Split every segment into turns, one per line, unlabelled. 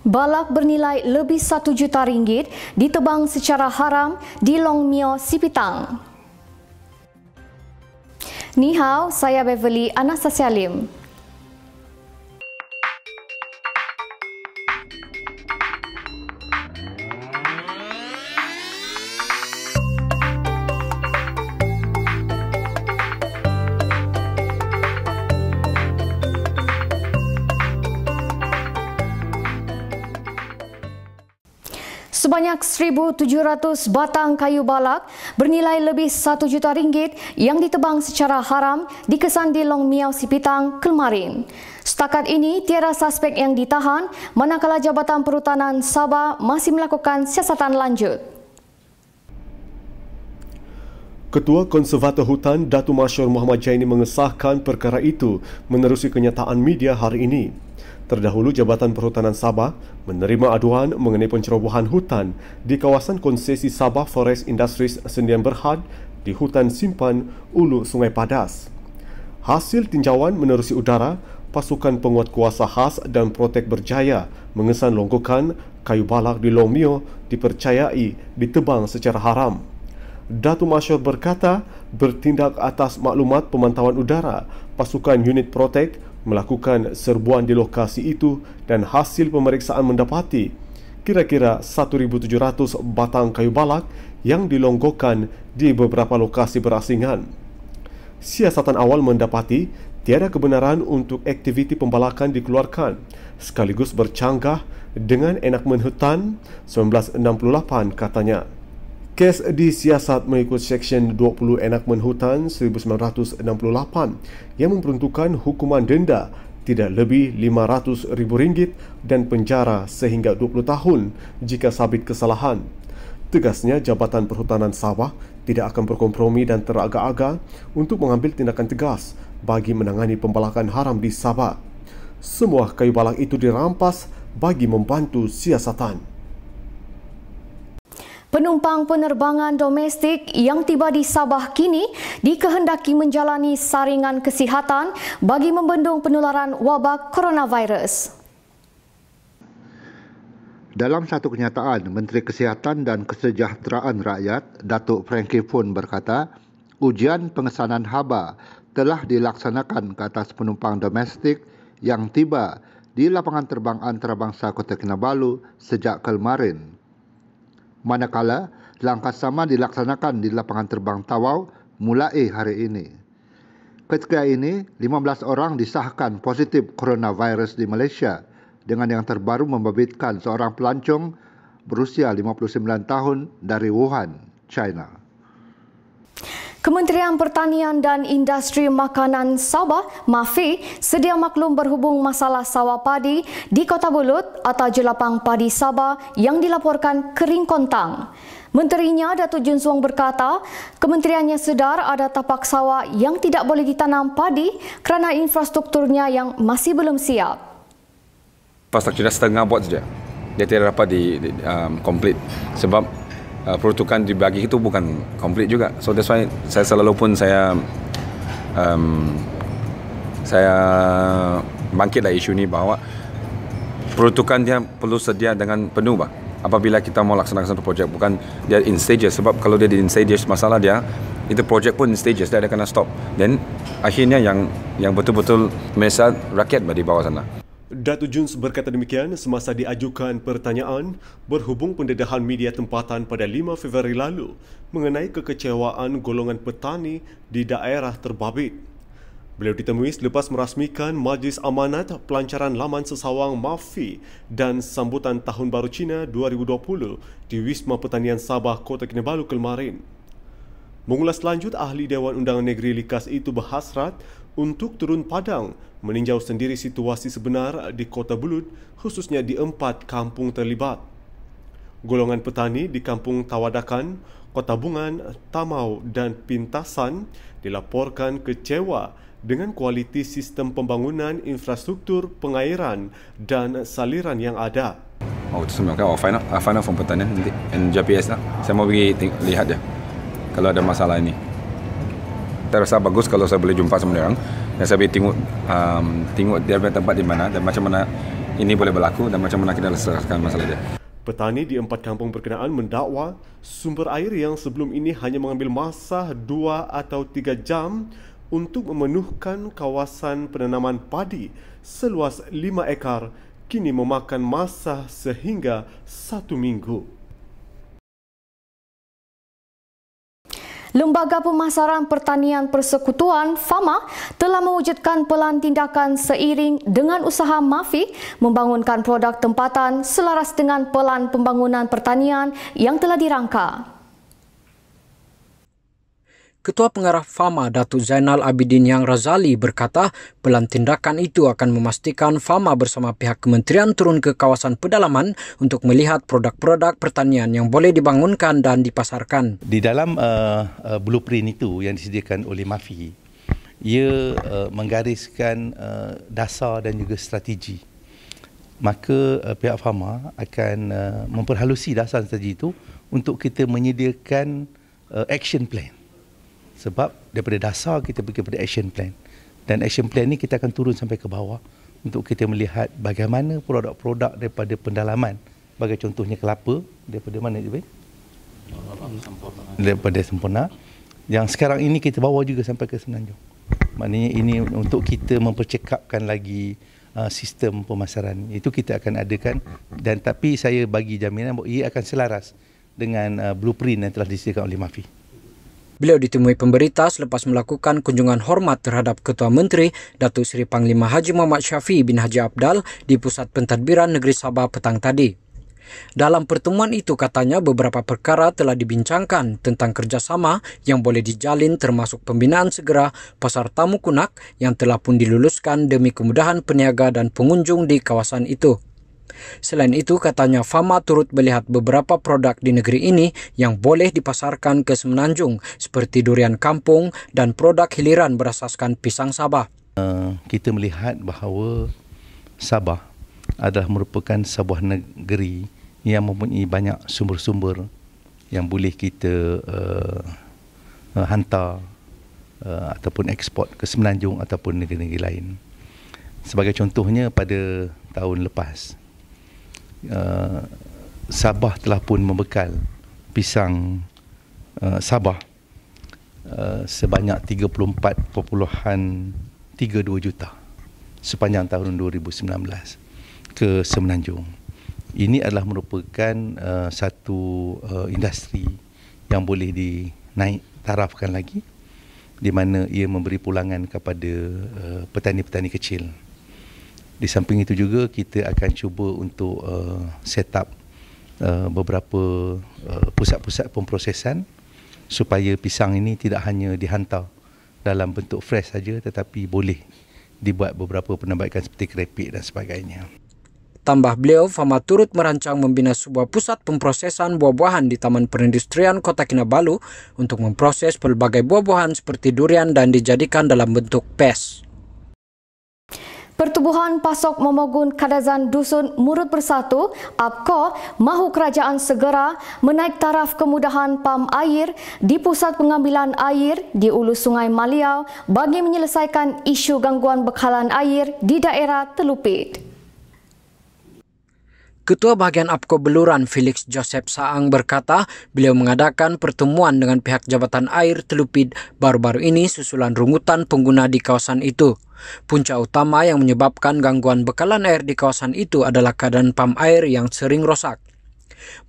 Balak bernilai lebih 1 juta ringgit ditebang secara haram di Long Mio Sipitang. Nihau, saya Beverly Anastasia Lim. sebanyak 1,700 batang kayu balak bernilai lebih 1 juta ringgit yang ditebang secara haram dikesan di Long Miao Sipitang kemarin. Setakat ini, tiada suspek yang ditahan manakala Jabatan Perhutanan Sabah masih melakukan siasatan lanjut.
Ketua Konservator Hutan Datu Masyur Muhammad Jaini mengesahkan perkara itu menerusi kenyataan media hari ini terdahulu Jabatan Perhutanan Sabah menerima aduan mengenai pencerobohan hutan di kawasan konsesi Sabah Forest Industries Sendian Berhad di hutan simpan Ulu Sungai Padas. Hasil tinjauan menerusi udara, pasukan penguat kuasa khas dan protek berjaya mengesan longgokan kayu balak di Lomio dipercayai ditebang secara haram. Datu Masyur berkata, bertindak atas maklumat pemantauan udara, pasukan unit protek melakukan serbuan di lokasi itu dan hasil pemeriksaan mendapati kira-kira 1700 batang kayu balak yang dilonggokkan di beberapa lokasi berasingan. Siasatan awal mendapati tiada kebenaran untuk aktiviti pembalakan dikeluarkan sekaligus bercanggah dengan enak menhutan 1968 katanya. Kes disiasat mengikut Seksyen 20 Enakmen Hutan 1968 yang memperuntukkan hukuman denda tidak lebih RM500,000 dan penjara sehingga 20 tahun jika sabit kesalahan. Tegasnya, Jabatan Perhutanan Sabah tidak akan berkompromi dan teragak-agak untuk mengambil tindakan tegas bagi menangani pembalakan haram di Sabah. Semua kayu balak itu dirampas bagi membantu siasatan.
Penumpang penerbangan domestik yang tiba di Sabah kini dikehendaki menjalani saringan kesihatan bagi membendung penularan wabak coronavirus.
Dalam satu kenyataan, Menteri Kesihatan dan Kesejahteraan Rakyat, Datuk Frankie Fun berkata, ujian pengesanan haba telah dilaksanakan ke atas penumpang domestik yang tiba di lapangan terbang antarabangsa Kota Kinabalu sejak kemarin manakala langkah sama dilaksanakan di lapangan terbang Tawau mulai hari ini. Ketika ini, 15 orang disahkan positif coronavirus di Malaysia dengan yang terbaru membabitkan seorang pelancong berusia 59 tahun dari Wuhan, China.
Kementerian Pertanian dan Industri Makanan Sabah, MAFI, sedia maklum berhubung masalah sawah padi di Kota Bulut atau Jelapang Padi Sabah yang dilaporkan kering kontang. Menterinya Datu Jun Suang berkata, kementeriannya sedar ada tapak sawah yang tidak boleh ditanam padi kerana infrastrukturnya yang masih belum siap.
Pasal kita setengah buat saja. Dia tidak dapat di, di um, complete sebab uh, peruntukan dibagi itu bukan komplit juga. So that's why saya selalu pun saya um, saya bangkitlah isu ni bahawa peruntukan dia perlu sedia dengan penuh bah. Apabila kita mau laksanakan satu projek bukan dia in stages sebab kalau dia di in stages masalah dia itu projek pun in stages dia ada kena stop. Then akhirnya yang yang betul-betul mesat rakyat di bawah sana.
Datu Juns berkata demikian semasa diajukan pertanyaan berhubung pendedahan media tempatan pada 5 Februari lalu mengenai kekecewaan golongan petani di daerah terbabit. Beliau ditemui selepas merasmikan Majlis Amanat Pelancaran Laman Sesawang Mafi dan Sambutan Tahun Baru Cina 2020 di Wisma Pertanian Sabah, Kota Kinabalu kemarin. Mengulas lanjut, Ahli Dewan Undangan Negeri Likas itu berhasrat untuk turun padang meninjau sendiri situasi sebenar di Kota Bulut khususnya di empat kampung terlibat. Golongan petani di Kampung Tawadakan, Kota Bungan, Tamau dan Pintasan dilaporkan kecewa dengan kualiti sistem pembangunan infrastruktur pengairan dan saliran yang ada.
Oh, itu semua kan? Oh, final, final from petani nanti. And JPS lah. Saya mau pergi lihat dia kalau ada masalah ini. Saya rasa bagus kalau saya boleh jumpa sama orang dan saya boleh tengok um, tengok dia punya tempat di mana dan macam mana ini boleh berlaku dan macam mana kita selesaikan masalah dia.
Petani di empat kampung berkenaan mendakwa sumber air yang sebelum ini hanya mengambil masa dua atau tiga jam untuk memenuhkan kawasan penanaman padi seluas lima ekar kini memakan masa sehingga satu minggu.
Lembaga Pemasaran Pertanian Persekutuan FAMA telah mewujudkan pelan tindakan seiring dengan usaha MAFI membangunkan produk tempatan selaras dengan pelan pembangunan pertanian yang telah dirangka.
Ketua Pengarah Fama Datuk Zainal Abidin Yang Razali berkata, pelan tindakan itu akan memastikan Fama bersama pihak kementerian turun ke kawasan pedalaman untuk melihat produk-produk pertanian yang boleh dibangunkan dan dipasarkan.
Di dalam uh, uh, blueprint itu yang disediakan oleh MAFI, ia uh, menggariskan uh, dasar dan juga strategi. Maka uh, pihak Fama akan uh, memperhalusi dasar strategi itu untuk kita menyediakan uh, action plan sebab daripada dasar kita pergi kepada action plan dan action plan ni kita akan turun sampai ke bawah untuk kita melihat bagaimana produk-produk daripada pendalaman bagi contohnya kelapa daripada mana dia sempurna. daripada sempurna yang sekarang ini kita bawa juga sampai ke Semenanjung maknanya ini untuk kita mempercekapkan lagi uh, sistem pemasaran itu kita akan adakan dan tapi saya bagi jaminan bahawa
ia akan selaras dengan uh, blueprint yang telah disediakan oleh Mafi. Beliau ditemui pemberita selepas melakukan kunjungan hormat terhadap Ketua Menteri Datuk Seri Panglima Haji Muhammad Syafie bin Haji Abdal di Pusat Pentadbiran Negeri Sabah petang tadi. Dalam pertemuan itu katanya beberapa perkara telah dibincangkan tentang kerjasama yang boleh dijalin termasuk pembinaan segera pasar tamu kunak yang telah pun diluluskan demi kemudahan peniaga dan pengunjung di kawasan itu. Selain itu, katanya Fama turut melihat beberapa produk di negeri ini yang boleh dipasarkan ke Semenanjung seperti durian kampung dan produk hiliran berasaskan pisang Sabah. Uh, kita melihat bahawa
Sabah adalah merupakan sebuah negeri yang mempunyai banyak sumber-sumber yang boleh kita uh, uh, hantar uh, ataupun ekspor ke Semenanjung ataupun negeri-negeri lain. Sebagai contohnya pada tahun lepas, Uh, Sabah telah pun membekal pisang uh, Sabah uh, sebanyak 34.32 juta sepanjang tahun 2019 ke Semenanjung. Ini adalah merupakan uh, satu uh, industri yang boleh dinaik tarafkan lagi di mana ia memberi pulangan kepada uh, petani-petani kecil di samping itu juga kita akan cuba untuk uh, set up uh, beberapa uh, pusat-pusat pemprosesan supaya pisang ini tidak hanya dihantar dalam bentuk fresh saja tetapi boleh dibuat beberapa penambahan seperti keripik dan sebagainya.
Tambah beliau, Fama turut merancang membina sebuah pusat pemprosesan buah-buahan di Taman Perindustrian Kota Kinabalu untuk memproses pelbagai buah-buahan seperti durian dan dijadikan dalam bentuk pes.
Pertubuhan Pasok Momogun Kadazan Dusun Murut Bersatu, APKO, mahu kerajaan segera menaik taraf kemudahan pam air di pusat pengambilan air di Ulu Sungai Maliau bagi menyelesaikan isu gangguan bekalan air di daerah Telupit.
Ketua Bagian APKO Beluran Felix Joseph Saang berkata, beliau mengadakan pertemuan dengan pihak Jabatan Air Telupid baru-baru ini susulan rungutan pengguna di kawasan itu. Punca utama yang menyebabkan gangguan bekalan air di kawasan itu adalah keadaan pam air yang sering rosak.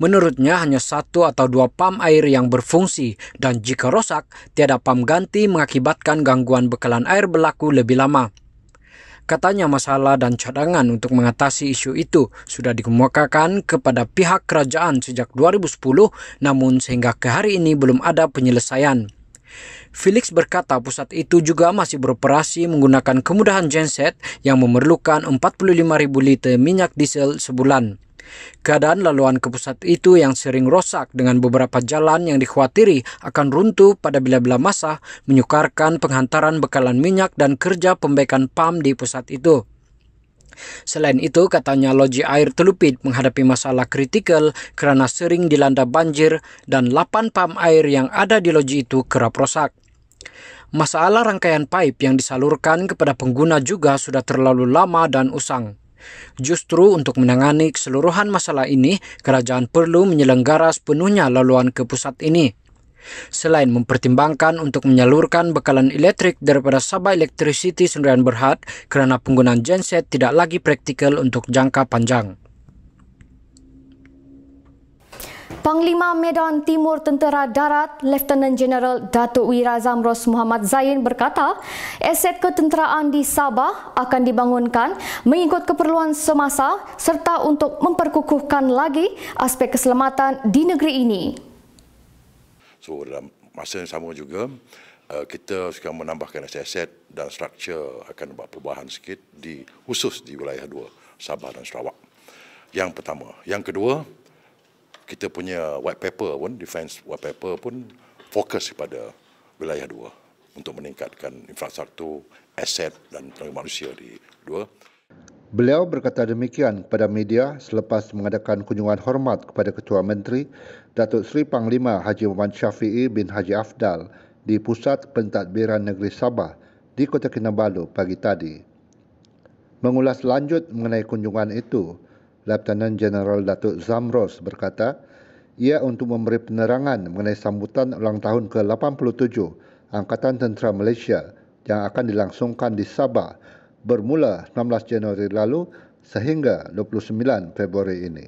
Menurutnya hanya satu atau dua pam air yang berfungsi dan jika rosak, tiada pam ganti mengakibatkan gangguan bekalan air berlaku lebih lama. Katanya masalah dan cadangan untuk mengatasi isu itu sudah dikemukakan kepada pihak kerajaan sejak 2010 namun sehingga ke hari ini belum ada penyelesaian. Felix berkata pusat itu juga masih beroperasi menggunakan kemudahan genset yang memerlukan 45.000 liter minyak diesel sebulan. Keadaan laluan ke pusat itu yang sering rosak dengan beberapa jalan yang dikhawatiri akan runtuh pada bila-bila masa menyukarkan penghantaran bekalan minyak dan kerja pembaikan PAM di pusat itu. Selain itu, katanya loji air Telupit menghadapi masalah kritikal karena sering dilanda banjir dan 8 pam air yang ada di loji itu kerap rosak. Masalah rangkaian pipe yang disalurkan kepada pengguna juga sudah terlalu lama dan usang. Justru untuk menangani keseluruhan masalah ini, kerajaan perlu menyelenggara sepenuhnya laluan ke pusat ini. Selain mempertimbangkan untuk menyalurkan bekalan elektrik daripada Sabah Electricity Sdn Berhad kerana penggunaan genset tidak lagi praktikal untuk jangka panjang.
Panglima Medan Timur Tentera Darat, Lieutenant General Datuk Wira Zamros Muhammad Zain berkata, aset ketenteraan di Sabah akan dibangunkan mengikut keperluan semasa serta untuk memperkukuhkan lagi aspek keselamatan di negeri ini.
So, dalam masa yang sama juga, eh, kita sekarang menambahkan aset-aset dan struktur akan buat perubahan sikit di khusus di wilayah dua, Sabah dan Sarawak. Yang pertama. Yang kedua, kita punya white paper pun defense white paper pun fokus kepada wilayah dua untuk meningkatkan infrastruktur, aset dan tenaga manusia di dua.
Beliau berkata demikian kepada media selepas mengadakan kunjungan hormat kepada Ketua Menteri Datuk Seri Panglima Haji Muhammad Syafi'i bin Haji Afdal di Pusat Pentadbiran Negeri Sabah di Kota Kinabalu pagi tadi. Mengulas lanjut mengenai kunjungan itu, Letnan Jeneral Datuk Zamros berkata, ia untuk memberi penerangan mengenai sambutan ulang tahun ke-87 Angkatan Tentera Malaysia yang akan dilangsungkan di Sabah bermula 16 Januari lalu sehingga 29 Februari ini.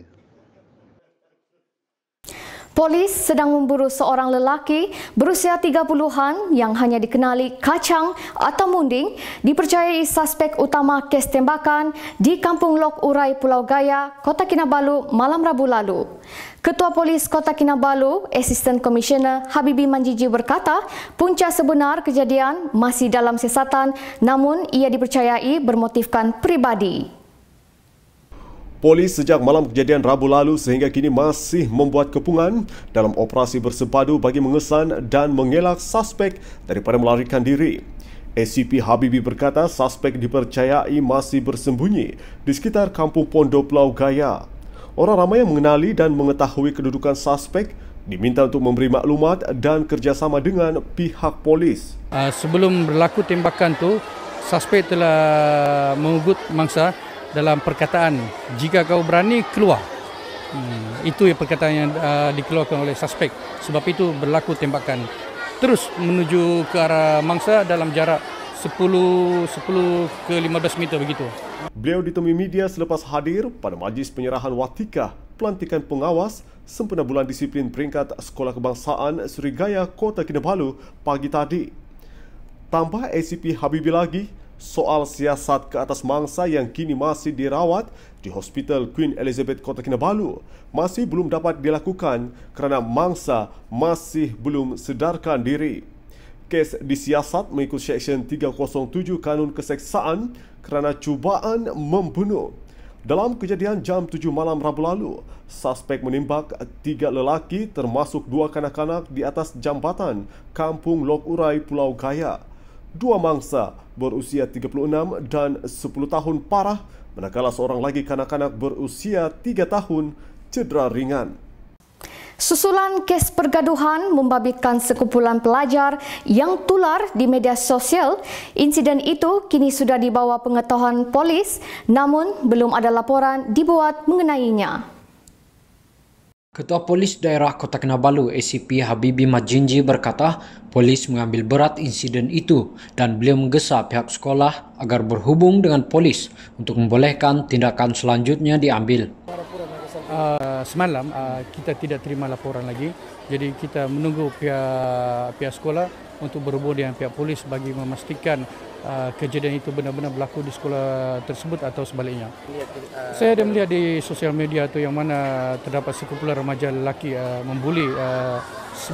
Polis sedang memburu seorang lelaki berusia 30-an yang hanya dikenali Kacang atau Munding dipercayai suspek utama kes tembakan di Kampung Lok Urai Pulau Gaya, Kota Kinabalu malam Rabu lalu. Ketua Polis Kota Kinabalu, Assistant Commissioner Habibi Manjiji berkata, punca sebenar kejadian masih dalam sesatan, namun ia dipercayai bermotifkan pribadi.
Polis sejak malam kejadian Rabu lalu sehingga kini masih membuat kepungan dalam operasi bersepadu bagi mengesan dan mengelak suspek daripada melarikan diri. SCP Habibi berkata suspek dipercayai masih bersembunyi di sekitar kampung Pondo Pulau Gaya. Orang ramai yang mengenali dan mengetahui kedudukan suspek diminta untuk memberi maklumat dan kerjasama dengan pihak polis.
Ah, sebelum berlaku tembakan tu, suspek telah mengugut mangsa dalam perkataan jika kau berani keluar. Hmm, itu yang perkataan yang uh, dikeluarkan oleh suspek. Sebab itu berlaku tembakan terus menuju ke arah mangsa dalam jarak 10 10 ke 15 meter begitu.
Beliau ditemui media selepas hadir pada majlis penyerahan watikah pelantikan pengawas sempena bulan disiplin peringkat Sekolah Kebangsaan Serigaya Kota Kinabalu pagi tadi. Tambah ACP Habibie lagi, soal siasat ke atas mangsa yang kini masih dirawat di Hospital Queen Elizabeth Kota Kinabalu masih belum dapat dilakukan kerana mangsa masih belum sedarkan diri. Kes disiasat mengikut Seksyen 307 Kanun Keseksaan kerana cubaan membunuh. Dalam kejadian jam 7 malam Rabu lalu, suspek menimbak tiga lelaki termasuk dua kanak-kanak di atas jambatan Kampung Lokurai Pulau Gaya dua mangsa berusia 36 dan 10 tahun parah, manakala seorang lagi kanak-kanak berusia 3 tahun cedera ringan.
Susulan kes pergaduhan membabitkan sekumpulan pelajar yang tular di media sosial, insiden itu kini sudah dibawa pengetahuan polis namun belum ada laporan dibuat mengenainya.
Ketua
Polis Daerah Kota Kinabalu ACP Habibi Majinji berkata polis mengambil berat insiden itu dan beliau menggesa pihak sekolah agar berhubung dengan polis untuk membolehkan tindakan selanjutnya diambil
uh, semalam uh, kita tidak terima laporan lagi. Jadi kita menunggu pihak pihak sekolah untuk berhubung dengan pihak polis bagi memastikan uh, kejadian itu benar-benar berlaku di sekolah tersebut atau sebaliknya. Saya ada melihat di sosial media itu yang mana terdapat sekumpulan remaja lelaki uh, membuli uh,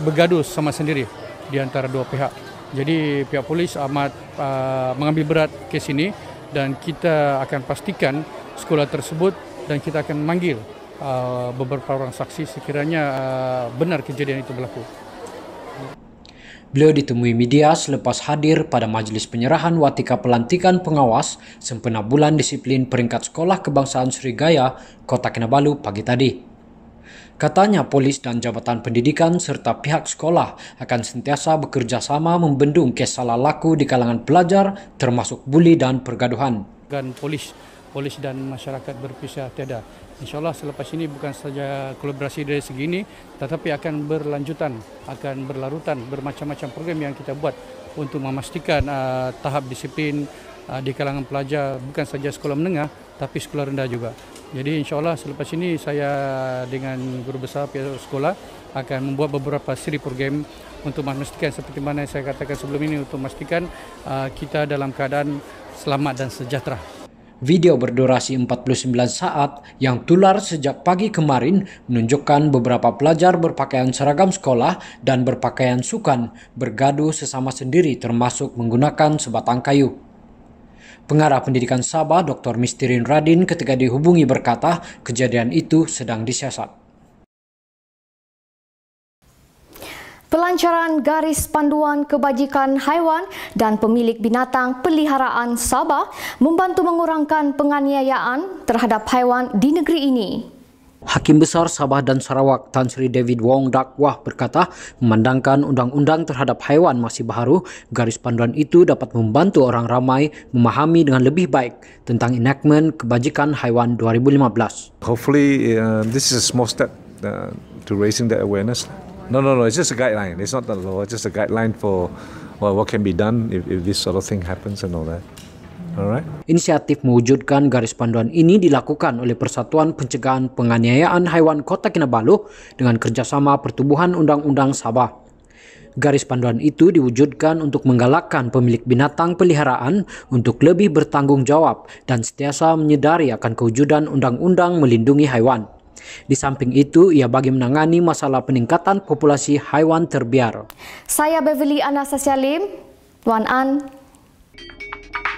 bergaduh sama sendiri di antara dua pihak. Jadi pihak polis amat uh, mengambil berat kes ini dan kita akan pastikan sekolah tersebut dan kita akan manggil Ah, beberapa orang saksi sekiranya ah, benar kejadian itu berlaku.
Beliau ditemui media selepas hadir pada majlis penyerahan watika pelantikan pengawas sempena bulan disiplin peringkat sekolah kebangsaan Sri Gaya, Kota Kinabalu pagi tadi. Katanya polis dan jabatan pendidikan serta pihak sekolah akan sentiasa bekerjasama membendung kes salah laku di kalangan pelajar termasuk buli dan pergaduhan. Dan polis
polis dan masyarakat berpisah tiada. InsyaAllah selepas ini bukan saja kolaborasi dari segi ini tetapi akan berlanjutan, akan berlarutan bermacam-macam program yang kita buat untuk memastikan uh, tahap disiplin uh, di kalangan pelajar bukan saja sekolah menengah tapi sekolah rendah juga. Jadi insyaAllah selepas ini saya dengan guru besar pihak sekolah akan membuat beberapa siri program untuk memastikan seperti mana yang saya katakan sebelum ini untuk memastikan uh, kita dalam keadaan selamat dan sejahtera.
Video berdurasi 49 saat yang tular sejak pagi kemarin menunjukkan beberapa pelajar berpakaian seragam sekolah dan berpakaian sukan bergaduh sesama sendiri termasuk menggunakan sebatang kayu. Pengarah pendidikan Sabah Dr. Mistirin Radin ketika dihubungi berkata kejadian itu sedang disiasat.
Pelancaran garis panduan kebajikan haiwan dan pemilik binatang peliharaan Sabah membantu mengurangkan penganiayaan terhadap haiwan di negeri ini.
Hakim Besar Sabah dan Sarawak Tan Sri David Wong Dakwah berkata, memandangkan undang-undang terhadap haiwan masih baru, garis panduan itu dapat membantu orang ramai memahami dengan lebih baik tentang enactment kebajikan haiwan 2015.
Hopefully uh, this is a small step uh, to raising the awareness. No, no, no. It's just a guideline. It's not the law. It's just a guideline for well, what can be done if, if this sort of thing happens and all that.
Inisiatif mewujudkan garis panduan ini dilakukan oleh Persatuan Pencegahan Penganiayaan Haiwan Kota Kinabalu dengan kerjasama Pertubuhan Undang-Undang Sabah. Garis panduan itu diwujudkan untuk menggalakkan pemilik binatang peliharaan untuk lebih bertanggung jawab dan setiasa menyadari akan kewujudan undang-undang melindungi haiwan. Di samping itu, ia bagi menangani masalah peningkatan populasi haiwan terbiar.
Saya Beverly Anastasia Lim, Tuan An.